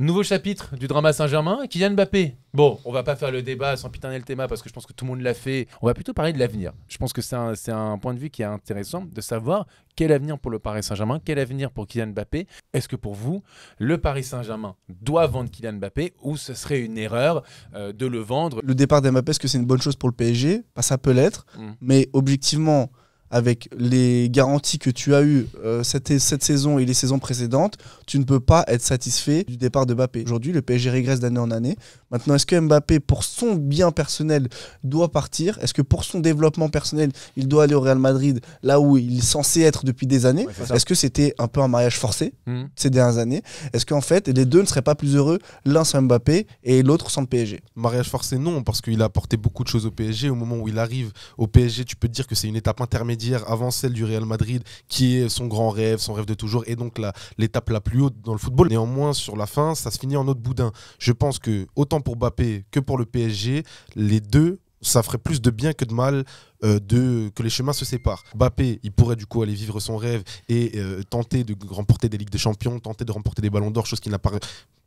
Nouveau chapitre du drama Saint-Germain, Kylian Mbappé. Bon, on va pas faire le débat sans le thème, parce que je pense que tout le monde l'a fait. On va plutôt parler de l'avenir. Je pense que c'est un, point de vue qui est intéressant de savoir quel avenir pour le Paris Saint-Germain, quel avenir pour Kylian Mbappé. Est-ce que pour vous, le Paris Saint-Germain doit vendre Kylian Mbappé ou ce serait une erreur euh, de le vendre Le départ d'Mbappé, est-ce que c'est une bonne chose pour le PSG bah, Ça peut l'être, mm. mais objectivement, avec les garanties que tu as eues euh, cette, cette, saison et les saisons précédentes, tu ne peux pas être satisfait du départ de Mbappé. Aujourd'hui, le PSG régresse d'année en année. Maintenant, est-ce que Mbappé, pour son bien personnel, doit partir Est-ce que pour son développement personnel, il doit aller au Real Madrid, là où il est censé être depuis des années Est-ce que c'était un peu un mariage forcé mhm. ces dernières années Est-ce qu'en fait, les deux ne seraient pas plus heureux, l'un sans Mbappé et l'autre sans le PSG Mariage forcé, non, parce qu'il a apporté beaucoup de choses au PSG. Au moment où il arrive au PSG, tu peux te dire que c'est une étape intermédiaire avant celle du Real Madrid, qui est son grand rêve, son rêve de toujours, et donc l'étape la, plus haute dans le football. Néanmoins, sur la fin, ça se finit en autre boudin. Je pense que, autant pour Mbappé que pour le PSG, les deux, ça ferait plus de bien que de mal euh, de, que les chemins se séparent. Bappé, il pourrait du coup aller vivre son rêve et euh, tenter de remporter des Ligues des Champions, tenter de remporter des Ballons d'Or, chose qui n'a pas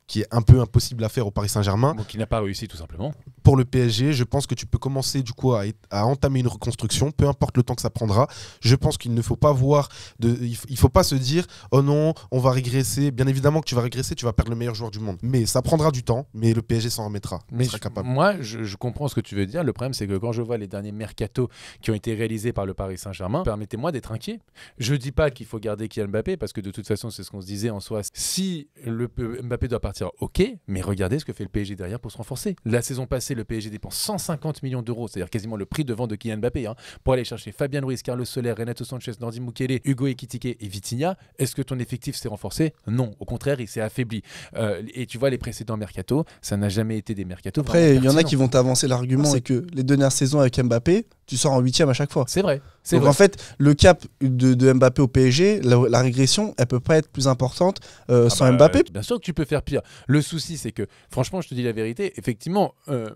qui est un peu impossible à faire au Paris Saint-Germain. Donc qui n'a pas réussi tout simplement. Pour le PSG, je pense que tu peux commencer du coup à, entamer une reconstruction, peu importe le temps que ça prendra. Je pense qu'il ne faut pas voir, de, il, faut pas se dire oh non, on va régresser. Bien évidemment que tu vas régresser, tu vas perdre le meilleur joueur du monde. Mais ça prendra du temps, mais le PSG s'en remettra. Mais sera capable. Moi, je, comprends ce que tu veux dire. Le problème, c'est que quand je vois les derniers mercato qui ont été réalisés par le Paris Saint-Germain, permettez-moi d'être inquiet. Je dis pas qu'il faut garder Kylian Mbappé parce que de toute façon, c'est ce qu'on se disait en soi. Si le Mbappé doit partir ok, mais regardez ce que fait le PSG derrière pour se renforcer. La saison passée, le PSG dépense 150 millions d'euros, c'est-à-dire quasiment le prix de vente de Kylian Mbappé, hein, pour aller chercher Fabien Ruiz, Carlos Soler, Renato Sanchez, Nordi Mukele, Hugo Ekitike et Vitinha. Est-ce que ton effectif s'est renforcé Non, au contraire, il s'est affaibli. Euh, et tu vois, les précédents mercato, ça n'a jamais été des mercato. Après, il y en a qui vont avancer l'argument, c'est que les dernières saisons avec Mbappé, tu sors en huitième à chaque fois. C'est vrai. Donc en fait, le cap de, Mbappé au PSG, la, régression, elle peut pas être plus importante euh, ah sans bah, Mbappé. Euh, bien sûr que tu peux faire pire. Le souci, c'est que, franchement, je te dis la vérité, effectivement, euh,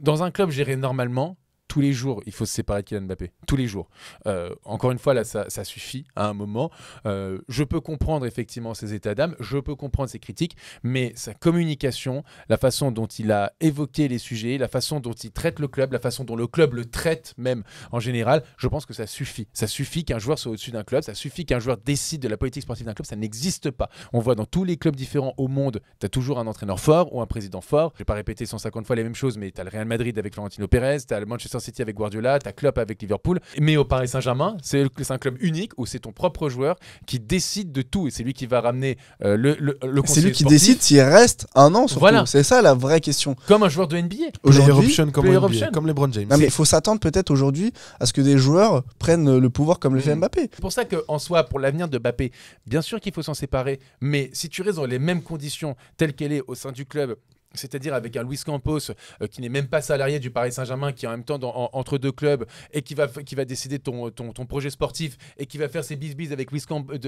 dans un club géré normalement, tous les jours, il faut se séparer de Kylian Mbappé. Tous les jours. Euh, encore une fois, là, ça, suffit à un moment. Euh, je peux comprendre effectivement ses états d'âme, je peux comprendre ses critiques, mais sa communication, la façon dont il a évoqué les sujets, la façon dont il traite le club, la façon dont le club le traite même en général, je pense que ça suffit. Ça suffit qu'un joueur soit au-dessus d'un club, ça suffit qu'un joueur décide de la politique sportive d'un club, ça n'existe pas. On voit dans tous les clubs différents au monde, tu as toujours un entraîneur fort ou un président fort. Je vais pas répéter 150 fois les mêmes choses, mais tu as le Real Madrid avec Florentino Pérez, tu as le Manchester City avec Guardiola, as Klopp avec Liverpool, mais au Paris Saint-Germain, c'est un club unique où c'est ton propre joueur qui décide de tout et c'est lui qui va ramener euh, le, le, C'est lui qui décide s'il reste un an le Voilà. C'est ça la vraie question. Comme un joueur de NBA. Aujourd'hui, comme, comme, LeBron James. il faut s'attendre peut-être aujourd'hui à ce que des joueurs prennent le pouvoir comme le fait mm. Mbappé. C'est pour ça qu'en soi, pour l'avenir de Mbappé, bien sûr qu'il faut s'en séparer, mais si tu restes dans les mêmes conditions telles qu'elle est au sein du club c'est-à-dire avec un Luis Campos euh, qui n'est même pas salarié du Paris Saint-Germain, qui est en même temps dans, entre deux clubs et qui va, qui va décider ton, ton, ton projet sportif et qui va faire ses bisbis avec,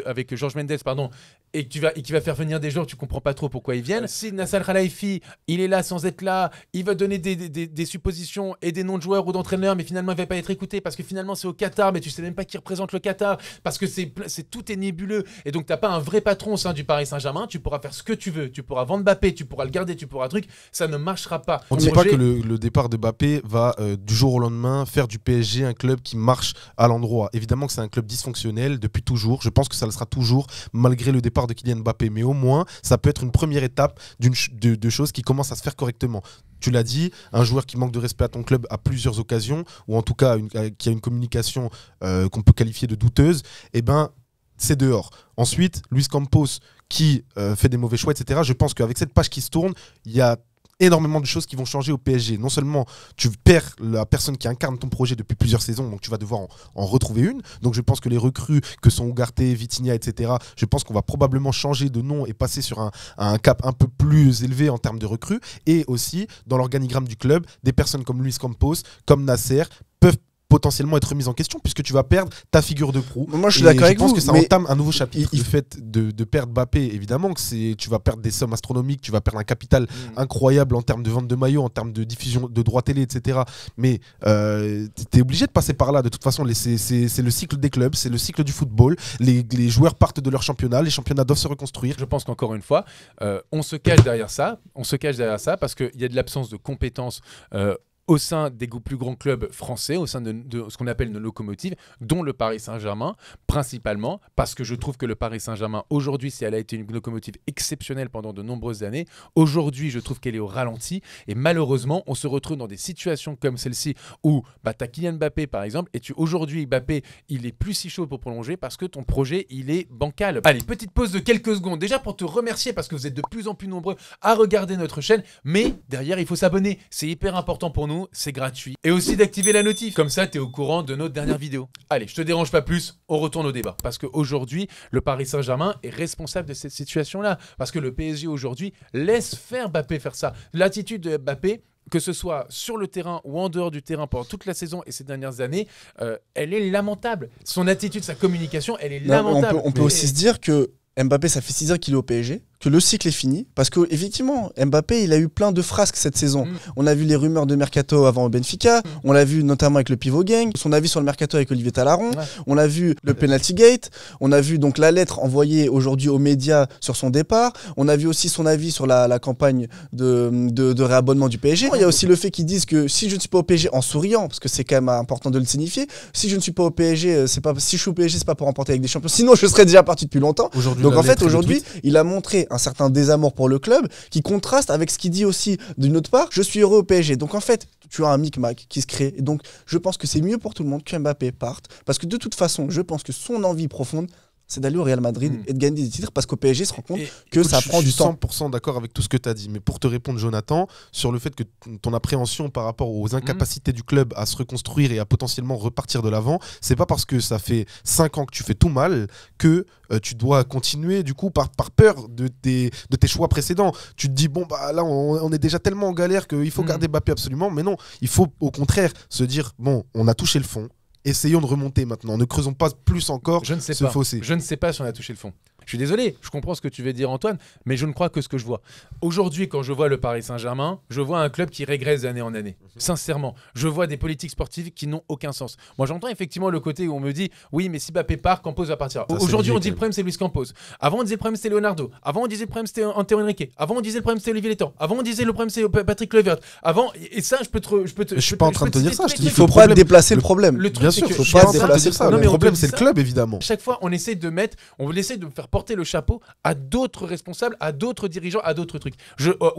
avec Georges Mendes pardon, et, tu vas, et qui va faire venir des joueurs, tu comprends pas trop pourquoi ils viennent. Euh, si Nassal Khelaifi, il est là sans être là, il va donner des, des, des, suppositions et des noms de joueurs ou d'entraîneurs, mais finalement il va pas être écouté parce que finalement c'est au Qatar, mais tu sais même pas qui représente le Qatar parce que c'est, c'est tout est nébuleux et donc t'as pas un vrai patron au sein du Paris Saint-Germain, tu pourras faire ce que tu veux, tu pourras vendre Mbappé, tu pourras le garder, tu pourras ça ne marchera pas. On ne dit pas que le, départ de Mbappé va euh, du jour au lendemain faire du PSG un club qui marche à l'endroit. Évidemment que c'est un club dysfonctionnel depuis toujours. Je pense que ça le sera toujours malgré le départ de Kylian Mbappé. Mais au moins, ça peut être une première étape d'une de, choses qui commencent à se faire correctement tu l'as dit, un joueur qui manque de respect à ton club à plusieurs occasions, ou en tout cas qui a une communication euh, qu'on peut qualifier de douteuse, eh ben, c'est dehors. Ensuite, Luis Campos qui euh, fait des mauvais choix, etc. Je pense qu'avec cette page qui se tourne, il y a énormément de choses qui vont changer au PSG. Non seulement tu perds la personne qui incarne ton projet depuis plusieurs saisons, donc tu vas devoir en, retrouver une. Donc je pense que les recrues que sont Ugarte, Vitinha, etc., je pense qu'on va probablement changer de nom et passer sur un, un, cap un peu plus élevé en termes de recrues. Et aussi, dans l'organigramme du club, des personnes comme Luis Campos, comme Nasser, peuvent potentiellement être remise en question puisque tu vas perdre ta figure de proue. Moi, je suis d'accord avec vous. Je pense que ça entame un nouveau chapitre. Il, fait de, perdre Bappé, évidemment, que c'est tu vas perdre des sommes astronomiques, tu vas perdre un capital mm. incroyable en termes de vente de maillots, en termes de diffusion de droits télé, etc. Mais euh, tu es obligé de passer par là. De toute façon, c'est le cycle des clubs, c'est le cycle du football. Les, joueurs partent de leur championnat, les championnats doivent se reconstruire. Je pense qu'encore une fois, euh, on se cache derrière ça. On se cache derrière ça parce qu'il y a de l'absence de compétences. Euh, au sein des plus grands clubs français, au sein de, ce qu'on appelle nos locomotives, dont le Paris Saint-Germain, principalement, parce que je trouve que le Paris Saint-Germain, aujourd'hui, si elle a été une locomotive exceptionnelle pendant de nombreuses années, aujourd'hui, je trouve qu'elle est au ralenti. Et malheureusement, on se retrouve dans des situations comme celle-ci où bah, tu as Kylian Mbappé, par exemple, et tu aujourd'hui, Mbappé, il est plus si chaud pour prolonger parce que ton projet, il est bancal. Allez, petite pause de quelques secondes. Déjà pour te remercier parce que vous êtes de plus en plus nombreux à regarder notre chaîne, mais derrière, il faut s'abonner. C'est hyper important pour nous c'est gratuit. Et aussi d'activer la notif, comme ça t'es au courant de nos dernières vidéos. Allez, je te dérange pas plus, on retourne au débat. Parce qu'aujourd'hui, le Paris Saint-Germain est responsable de cette situation-là. Parce que le PSG aujourd'hui laisse faire Mbappé faire ça. L'attitude de Mbappé, que ce soit sur le terrain ou en dehors du terrain pendant toute la saison et ces dernières années, euh, elle est lamentable. Son attitude, sa communication, elle est lamentable. On peut, on peut aussi se dire que Mbappé, ça fait 6 ans qu'il est au PSG que le cycle est fini. Parce que, effectivement, Mbappé, il a eu plein de frasques cette saison. Mm. On a vu les rumeurs de Mercato avant au Benfica. Mm. On l'a vu notamment avec le Pivot Gang. Son avis sur le Mercato avec Olivier Talaron. On a vu le Penalty Gate. On a vu donc la lettre envoyée aujourd'hui aux médias sur son départ. On a vu aussi son avis sur la, la campagne de, de, de, réabonnement du PSG. Il y a aussi le fait qu'ils disent que si je ne suis pas au PSG, en souriant, parce que c'est quand même important de le signifier, si je ne suis pas au PSG, euh, c'est pas, si je suis au PSG, c'est pas pour remporter avec des champions. Sinon, je serais déjà parti depuis longtemps. Donc en fait, aujourd'hui, il a montré un certain désamour pour le club qui contraste avec ce qu'il dit aussi d'une autre part je suis heureux au PSG. Donc en fait, tu as un micmac qui se crée. Et donc je pense que c'est mieux pour tout le monde que Mbappé parte parce que de toute façon, je pense que son envie profonde, c'est d'aller au Real Madrid hmm. et de gagner des titres parce qu'au PSG, se rend compte que ça prend du temps. Je suis 100% d'accord avec tout ce que tu as dit, mais pour te répondre, Jonathan, sur le fait que ton appréhension par rapport aux hmm. incapacités du club à se reconstruire et à potentiellement repartir de l'avant, c'est pas parce que ça fait 5 ans que tu fais tout mal que euh, tu dois continuer du coup par, peur de tes, de tes choix précédents. Tu te dis, bon, bah là, on, est déjà tellement en galère qu'il faut hmm. garder Bappé absolument, mais non, il faut au contraire se dire, bon, on a touché le fond, essayons de remonter maintenant. Ne creusons pas plus encore je ne sais ce fossé. Je ne sais pas si on a touché le fond. Je suis désolé, je comprends ce que tu veux dire, Antoine, mais je ne crois que ce que je vois. Aujourd'hui, quand je vois le Paris Saint-Germain, je vois un club qui régresse d'année en année. Mhm. Sincèrement, je vois des politiques sportives qui n'ont aucun sens. Moi, j'entends effectivement le côté où on me dit oui, mais si Mbappé part, Campos va partir. Aujourd'hui, on dit le problème, c'est Luis Campos. Avant, on disait le problème, c'est Leonardo. Avant, on disait le problème, c'était Antoine Henrique. Avant, on disait le problème, c'était Olivier temps Avant, on disait le problème, c'est euh, Patrick Levert. Avant, et ça, je peux te. Je, peux je suis pas en train de te dire ça. Je dis, il faut pas déplacer le problème. Bien sûr, faut pas déplacer ça. Le problème, c'est le club, évidemment. Chaque fois, on essaie de mettre, on essaie de faire porter porter le chapeau à d'autres responsables, à d'autres dirigeants, à d'autres trucs. Je, euh,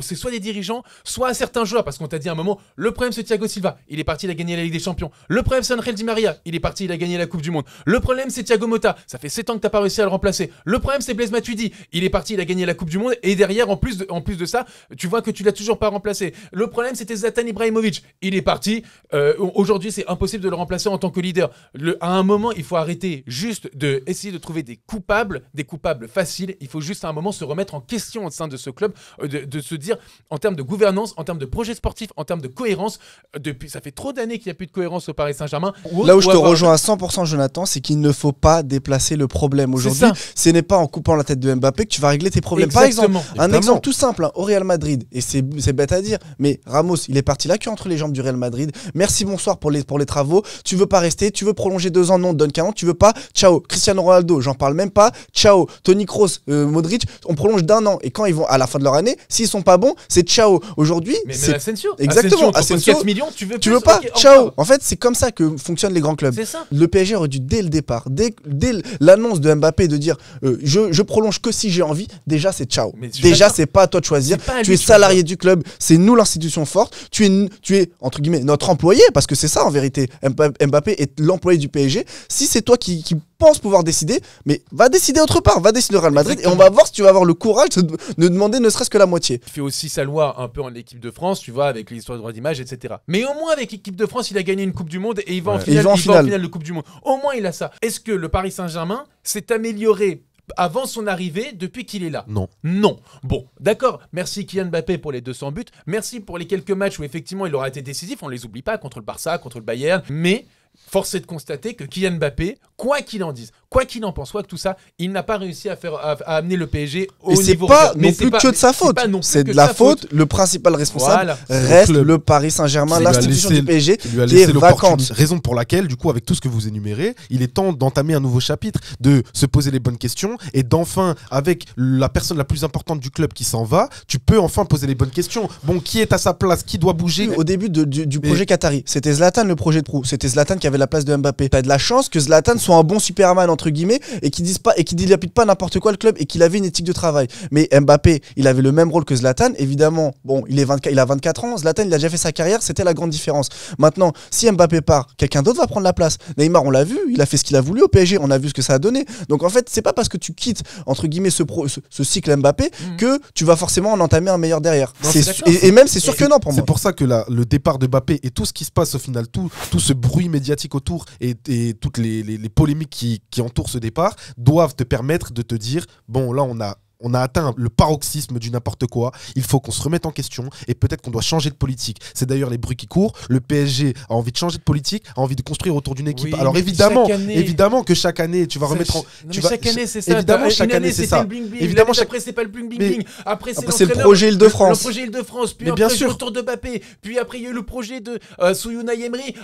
c'est soit des dirigeants, soit à certains joueurs, parce qu'on t'a dit à un moment, le problème c'est Thiago Silva, il est parti, il a gagné la Ligue des Champions. Le problème c'est Angel Di Maria, il est parti, il a gagné la Coupe du Monde. Le problème c'est Thiago Motta, ça fait 7 ans que t'as pas réussi à le remplacer. Le problème c'est Blaise Matuidi, il est parti, il a gagné la Coupe du Monde, et derrière, en plus de, en plus de ça, tu vois que tu l'as toujours pas remplacé. Le problème c'était Zlatan Ibrahimovic, il est parti, euh, aujourd'hui c'est impossible de le remplacer en tant que leader. à un moment, il faut arrêter juste de essayer de trouver des coupables des coupables faciles. Il faut juste à un moment se remettre en question au sein de ce club, euh, de, se dire en termes de gouvernance, en termes de projet sportif, en termes de cohérence. Euh, depuis, ça fait trop d'années qu'il n'y a plus de cohérence au Paris Saint-Germain. Là où je te rejoins à 100%, Jonathan, c'est qu'il ne faut pas déplacer le problème aujourd'hui. Ce n'est pas en coupant la tête de Mbappé que tu vas régler tes problèmes. Exactement. Par exemple, un exemple tout simple hein, au Real Madrid, et c'est bête à dire, mais Ramos, il est parti là est entre les jambes du Real Madrid. Merci, bonsoir pour les, travaux. Tu veux pas rester, tu veux prolonger deux ans, non, donne 40, tu veux pas, ciao. Cristiano Ronaldo, j'en parle même pas ciao. Tony Kroos, euh, Modric, on prolonge d'un an. Et quand ils vont à la fin de leur année, s'ils sont pas bons, c'est ciao. Aujourd'hui, c'est Asensio. Exactement. Asensio, millions, tu veux veux pas Ciao. En fait, c'est comme ça que fonctionnent les grands clubs. Le PSG aurait dû dès le départ, dès, l'annonce de Mbappé de dire euh, je, je, prolonge que si j'ai envie, déjà c'est ciao. déjà c'est pas à toi de choisir. Tu es salarié du club, c'est nous l'institution forte. Tu es tu es entre guillemets notre employé parce que c'est ça en vérité. Mbappé est l'employé du PSG. Si c'est toi qui pense pouvoir décider, mais va décider autre part, va décider au Real Madrid et on va voir si tu vas avoir le courage de, demander ne serait-ce que la moitié. Il fait aussi sa loi un peu en équipe de France, tu vois, avec l'histoire de droit d'image, etc. Mais au moins avec l'équipe de France, il a gagné une Coupe du Monde et il va, en, finale, de Coupe du Monde. Au moins il a ça. Est-ce que le Paris Saint-Germain s'est amélioré avant son arrivée depuis qu'il est là Non. Non. Bon, d'accord. Merci Kylian Mbappé pour les 200 buts. Merci pour les quelques matchs où effectivement il aura été décisif. On les oublie pas contre le Barça, contre le Bayern. Mais forcé de constater que Kylian Mbappé, quoi qu'il en dise, quoi qu'il en pense, quoi que tout ça, il n'a pas réussi à faire amener le PSG au niveau. mais c'est pas plus que de sa faute. C'est de la faute. Le principal responsable reste le, Paris Saint-Germain, l'institution du PSG, lui a qui est vacante. Raison pour laquelle, du coup, avec tout ce que vous énumérez, il est temps d'entamer un nouveau chapitre, de se poser les bonnes questions et d'enfin, avec la personne la plus importante du club qui s'en va, tu peux enfin poser les bonnes questions. Bon, qui est à sa place, qui doit bouger. Au début du, projet Qatari, c'était Zlatan le projet de proue. c'était Zlatan qui avait la place de Mbappé. T'as de la chance que Zlatan soit un bon Superman entre guillemets et qu'il dise pas et dilapide pas n'importe quoi le club et qu'il avait une éthique de travail. Mais Mbappé, il avait le même rôle que Zlatan, évidemment. Bon, il est il a 24 ans, Zlatan il a déjà fait sa carrière, c'était la grande différence. Maintenant, si Mbappé part, quelqu'un d'autre va prendre la place. Neymar, on l'a vu, il a fait ce qu'il a voulu au PSG, on a vu ce que ça a donné. Donc en fait, c'est pas parce que tu quittes entre guillemets ce, ce, cycle Mbappé mm. que tu vas forcément en entamer un meilleur derrière. et, même c'est sûr que non pour C'est pour ça que le départ de Mbappé et tout ce qui se passe au final, tout, tout ce bruit médiatique autour et, toutes les, polémiques qui entourent ce départ doivent te permettre de te dire, bon, là, on a on a atteint le paroxysme du n'importe quoi. Il faut qu'on se remette en question et peut-être qu'on doit changer de politique. C'est d'ailleurs les bruits qui courent. Le PSG a envie de changer de politique, a envie de construire autour d'une équipe. Alors évidemment, évidemment que chaque année, tu vas remettre en. Non, tu chaque année, c'est ça. Évidemment, chaque année, c'est ça. Bling bling, évidemment, chaque... après, c'est pas le bling bling. bling. Après, c'est le projet Île-de-France. Le, projet Île-de-France. Puis après, bien le retour de Mbappé. Puis après, il y a eu le projet de euh,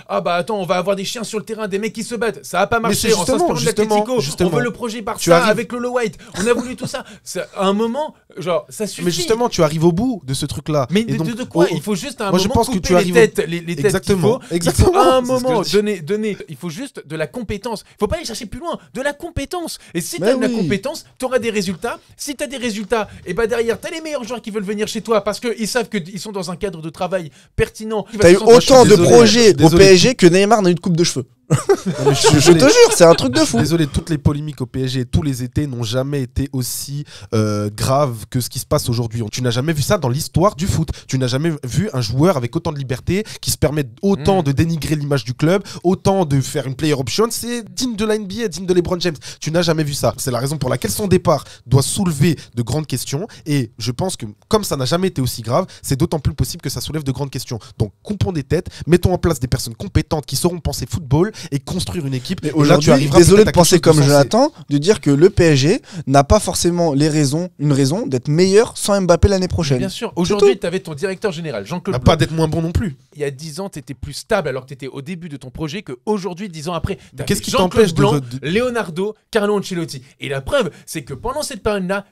Ah bah attends, on va avoir des chiens sur le terrain, des mecs qui se battent. Ça a pas marché. Justement. Justement. Justement. On veut le projet Barça avec Lolo White. On a voulu tout ça à un moment, genre, ça suffit. Mais justement, tu arrives au bout de ce truc-là. Mais de, quoi oh, Il faut juste à un moment je pense couper que tu les têtes, les, les Exactement. Exactement. à un moment donner, donner. Il faut juste de la compétence. Il faut pas aller chercher plus loin. De la compétence. Et si tu as de la compétence, tu auras des résultats. Si tu as des résultats, et eh bah ben, derrière, tu as les meilleurs joueurs qui veulent venir chez toi parce qu'ils savent qu'ils sont dans un cadre de travail pertinent. Tu as eu autant de projets au PSG que Neymar n'a eu de coupe de cheveux je, te jure, c'est un truc de fou. Désolé, toutes les polémiques au PSG tous les étés n'ont jamais été aussi euh, graves que ce qui se passe aujourd'hui. Tu n'as jamais vu ça dans l'histoire du foot. Tu n'as jamais vu un joueur avec autant de liberté qui se permet autant mm. de dénigrer l'image du club, autant de faire une player option. C'est digne de la NBA, digne de LeBron James. Tu n'as jamais vu ça. C'est la raison pour laquelle son départ doit soulever de grandes questions. Et je pense que comme ça n'a jamais été aussi grave, c'est d'autant plus possible que ça soulève de grandes questions. Donc, coupons des têtes, mettons en place des personnes compétentes qui sauront penser football et construire une équipe. tu aujourd'hui, désolé de penser comme l'attends de dire que le PSG n'a pas forcément les raisons, une raison d'être meilleur sans Mbappé l'année prochaine. Bien sûr, aujourd'hui, tu avais ton directeur général, Jean-Claude. Pas d'être moins bon non plus. Il y a 10 ans, tu étais plus stable alors que tu étais au début de ton projet qu'aujourd'hui, 10 ans après. Qu'est-ce qui t'empêche de... Leonardo, Carlo Ancelotti. Et la preuve, c'est que pendant cette période-là,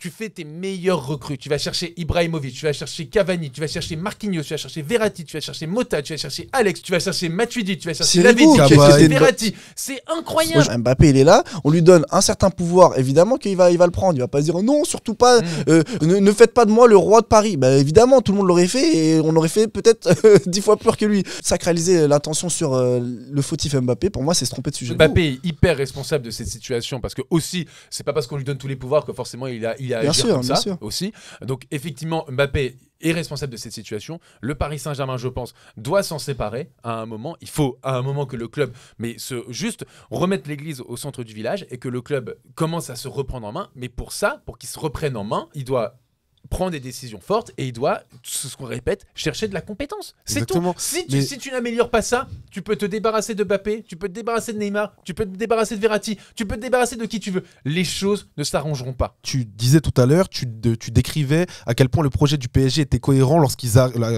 tu fais tes meilleurs recrues. Tu vas chercher Ibrahimovic, tu vas chercher Cavani, tu vas chercher Marquinhos, tu vas chercher Verratti, tu vas chercher Mota, tu vas chercher Alex, tu vas chercher Matuidi, tu vas chercher David tu vas chercher Verratti. C'est incroyable. Mbappé, il est là. On lui donne un certain pouvoir. Évidemment qu'il va, il va le prendre. Il va pas dire non, surtout pas. Mm. Euh, ne, faites pas de moi le roi de Paris. Bah, évidemment, tout le monde l'aurait fait et on aurait fait peut-être euh, dix fois plus que lui. Sacraliser euh, l'intention sur le fautif Mbappé, pour moi, c'est se tromper de sujet. Mbappé est hyper responsable de cette situation parce que aussi, c'est pas parce qu'on lui donne tous les pouvoirs que forcément forcément il a, il a bien sûr, comme ça aussi. Donc effectivement, Mbappé est responsable de cette situation. Le Paris Saint-Germain, je pense, doit s'en séparer à un moment. Il faut à un moment que le club, mais se, juste remettre l'église au centre du village et que le club commence à se reprendre en main. Mais pour ça, pour qu'il se reprenne en main, il doit prend des décisions fortes et il doit, ce qu'on répète, chercher de la compétence. C'est tout. Si tu, si tu n'améliores pas ça, tu peux te débarrasser de Mbappé, tu peux te débarrasser de Neymar, tu peux te débarrasser de Verratti, tu peux te débarrasser de qui tu veux. Les choses ne s'arrangeront pas. Tu disais tout à l'heure, tu, décrivais à quel point le projet du PSG était cohérent lorsqu'ils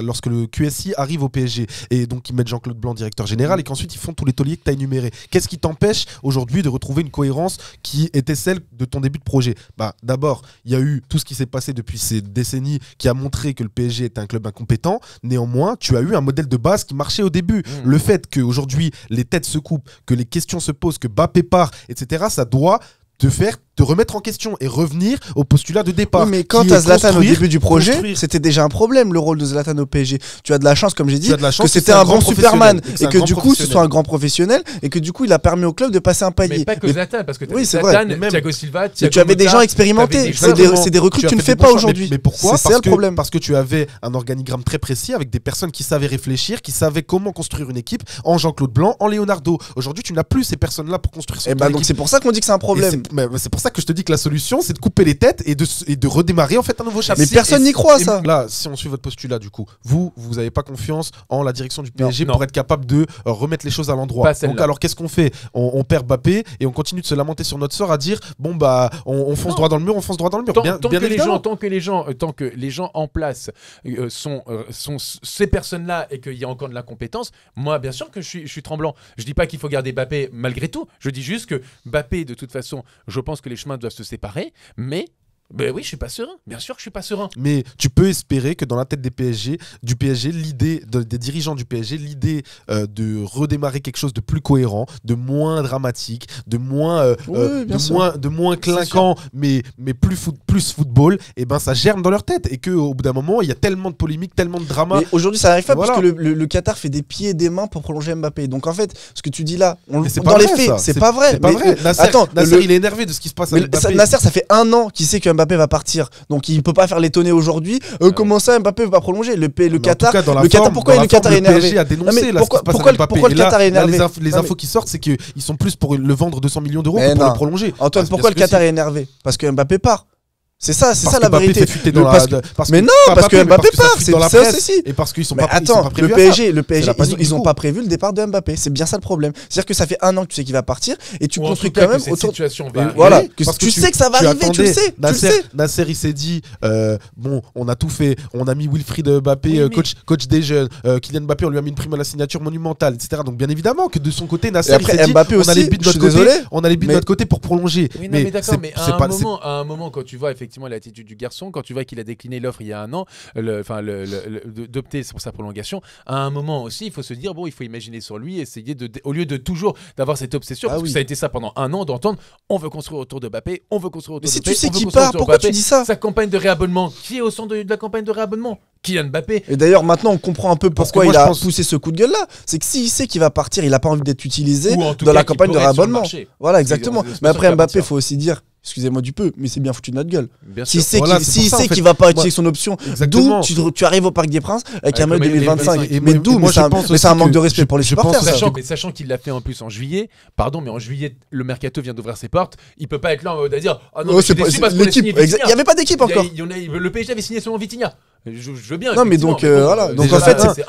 lorsque le QSI arrive au PSG. Et donc ils mettent Jean-Claude Blanc directeur général et qu'ensuite ils font tous les toliers que tu as énumérés. Qu'est-ce qui t'empêche aujourd'hui de retrouver une cohérence qui était celle de ton début de projet bah, D'abord, il y a eu tout ce qui s'est passé depuis ces des décennies qui a montré que le PSG était un club incompétent. Néanmoins, tu as eu un modèle de base qui marchait au début. Hmm. Le fait qu'aujourd'hui, les têtes se coupent, que les questions se posent, que Bappé part, etc., ça doit te faire de remettre en question et revenir au postulat de départ. Oui, mais quand tu as Zlatan au début du projet, c'était déjà un problème le rôle de Zlatan au PSG. Tu as de la chance, comme j'ai dit, que c'était un, grand Superman et que, du coup ce soit un grand professionnel et que du coup il a permis au club de passer un palier. Mais pas que Zlatan, parce que Zlatan, Thiago Silva, tu avais des gens expérimentés. C'est des, recrues que tu ne fais pas aujourd'hui. Mais pourquoi C'est le problème. Parce que tu avais un organigramme très précis avec des personnes qui savaient réfléchir, qui savaient comment construire une équipe en Jean-Claude Blanc, en Leonardo. Aujourd'hui, tu n'as plus ces personnes-là pour construire. Et eh bah ben, donc c'est pour ça qu'on dit que c'est un problème. C'est que je te dis que la solution, c'est de couper les têtes et de, redémarrer en fait un nouveau chapitre. Mais personne n'y croit, ça. Là, si on suit votre postulat, du coup, vous, vous n'avez pas confiance en la direction du PSG pour être capable de euh, remettre les choses à l'endroit. Donc, alors, qu'est-ce qu'on fait on, perd Bappé et on continue de se lamenter sur notre sort à dire bon, bah, on, on fonce droit dans le mur, on fonce droit dans le mur. Tant, bien, tant, que, les gens, tant que les gens, euh, tant que les gens en place euh, sont, sont ces personnes-là et qu'il y a encore de la compétence, moi, bien sûr que je suis, tremblant. Je ne dis pas qu'il faut garder Bappé malgré tout. Je dis juste que Bappé, de toute façon, je pense que les chemins doivent se séparer, mais ben oui, je suis pas serein. Bien sûr que je suis pas serein. Mais tu peux espérer que dans la tête des PSG, du PSG, l'idée des dirigeants du PSG, l'idée euh, de redémarrer quelque chose de plus cohérent, de moins dramatique, de moins, euh, euh, de, moins de moins clinquant, mais mais plus plus football, et eh ben ça germe dans leur tête et que au bout d'un moment, il y a tellement de polémiques, tellement de drama. Aujourd'hui, ça n'arrive pas parce que le, Qatar fait des pieds et des mains pour prolonger Mbappé. Donc en fait, ce que tu dis là, on, dans les faits, c'est pas vrai. Pas vrai. Nasser, attends, il est énervé de ce qui se passe. Avec Nasser, ça fait un an qu'il sait que Mbappé va partir. Donc il peut pas faire l'étonner aujourd'hui. Euh, comment ça, Mbappé va prolonger Le, ah, le Qatar, le Qatar, pourquoi le Qatar est énervé pourquoi, le Qatar est énervé Les, infos qui sortent, c'est qu'ils sont plus pour le vendre 200 millions d'euros que pour le prolonger. Antoine, pourquoi le Qatar est énervé Parce que Mbappé part. C'est ça, c'est ça la vérité. mais non, parce que Mbappé part, c'est ça aussi. Et parce qu'ils sont mais pas attends, le PSG, ils, ont pas prévu le départ de Mbappé. C'est bien ça le problème. C'est-à-dire que ça fait un an que tu sais qu'il va partir et tu construis quand même autour. Voilà, que tu, sais que ça va arriver, tu le sais. Nasser, il s'est dit, euh, bon, on a tout fait, on a mis Wilfried Mbappé, euh, coach, coach des jeunes, euh, Kylian Mbappé, on lui a mis une prime à la signature monumentale, etc. Donc bien évidemment que de son côté, Nasser, il s'est dit, on a les de notre côté, on de notre pour prolonger. Mais c'est pas à un moment quand tu vois effectivement l'attitude du garçon. Quand tu vois qu'il a décliné l'offre il y a un an, enfin d'opter pour sa prolongation, à un moment aussi, il faut se dire bon, il faut imaginer sur lui, essayer de, au lieu de toujours d'avoir cette obsession, ah parce que ça a été ça pendant un an d'entendre, on veut construire autour de Mbappé, on veut construire autour de Mbappé. Si tu sais qui part, pourquoi tu dis ça Sa campagne de réabonnement, qui est au centre de, la campagne de réabonnement Kylian Mbappé. Et d'ailleurs, maintenant, on comprend un peu pourquoi il a poussé ce coup de gueule-là. C'est que s'il sait qu'il va partir, il a pas envie d'être utilisé dans la campagne de réabonnement. Voilà, exactement. Mais après Mbappé, faut aussi dire, excusez-moi du peu, mais c'est bien foutu de notre gueule. S'il sait qu'il ne va pas utiliser son option, d'où tu, arrives au Parc des Princes avec, un mode 2025. mais d'où Mais c'est un, manque de respect pour les supporters. Sachant, mais sachant qu'il l'a fait en plus en juillet, pardon, mais en juillet, le mercato vient d'ouvrir ses portes, il peut pas être là en mode à dire Ah oh non, c'est pas, parce Il n'y avait pas d'équipe encore. Le PSG avait signé seulement Vitinha. Je, veux bien. Non, mais donc, euh, voilà. Euh, donc, en fait, c'est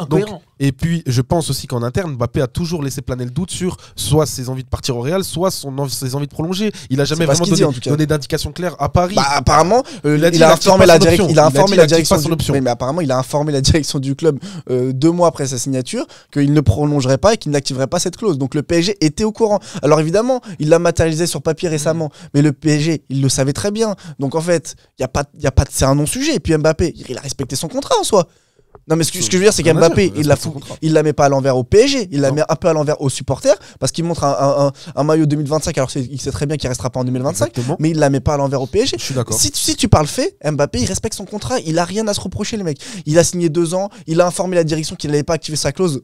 et puis, je pense aussi qu'en interne, Mbappé a toujours laissé planer le doute sur soit ses envies de partir au Real, soit son ses envies de prolonger. Il a jamais vraiment donné, d'indication claire à Paris. Bah, apparemment, euh, il, a, informé la, il a informé la direction. Du... mais apparemment, il a informé la direction du club deux mois après sa signature qu'il ne prolongerait pas et qu'il n'activerait pas cette clause. Donc, le PSG était au courant. Alors, évidemment, il l'a matérialisé sur papier mm. récemment, mais le PSG, il le savait très bien. Donc, en fait, il y a pas, y a pas, c'est un non-sujet. Et puis Mbappé, il a respecté respecter son contrat en soi. Non, mais ce que, je veux dire, c'est qu'Mbappé, il la il la met pas à l'envers au PSG, il la met un peu à l'envers aux supporters, parce qu'il montre un, maillot 2025, alors il sait très bien qu'il restera pas en 2025, mais il la met pas à l'envers au PSG. Je suis d'accord. Si, si, tu parles fait, Mbappé, il respecte son contrat, il a rien à se reprocher, les mecs. Il a signé deux ans, il a informé la direction qu'il n'avait pas activé sa clause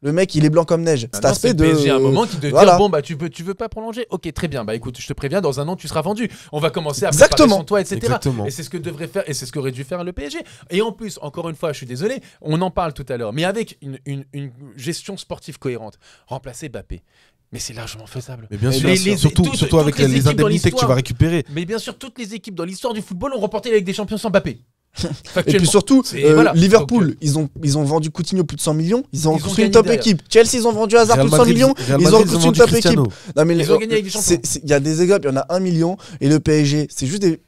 le mec, il est blanc comme neige. un moment qui te bon bah tu veux, tu veux pas prolonger. Ok, très bien. Bah écoute, je te préviens, dans un an tu seras vendu. On va commencer à Exactement. Sans toi, etc. Et c'est ce que devrait faire et c'est ce qu'aurait dû faire le PSG. Et en plus, encore une fois, je suis désolé, on en parle tout à l'heure, mais avec une, gestion sportive cohérente, remplacer Bappé, Mais c'est largement faisable. Mais bien sûr, surtout, surtout avec les, indemnités que tu vas récupérer. Mais bien sûr, toutes les équipes dans l'histoire du football ont remporté avec des Champions sans Bappé et puis surtout, euh, Liverpool, euh, ils, ont, ils ont vendu Coutinho plus de 100 millions, ils ont construit une top équipe. Chelsea, ils ont vendu Hazard plus de 100 millions, ils ont construit une top équipe. Non, mais ils ont gagné avec Il y a des exemples, il y en a 1 million, et le PSG, c'est juste des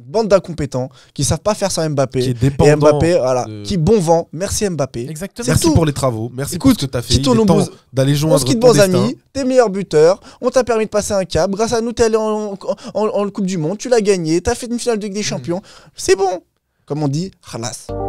bandes d'incompétents qui savent pas faire sans Mbappé qui est et Mbappé voilà qui bon vent merci Mbappé Exactement. merci pour les travaux merci Écoute, pour ce que tu as fait il est temps d'aller on se quitte bons amis t'es meilleur buteur on t'a permis de passer un cap grâce à nous t'es allé en, Coupe du Monde tu l'as gagné t'as fait une finale de Ligue des mm. Champions c'est bon comme on dit, khalas.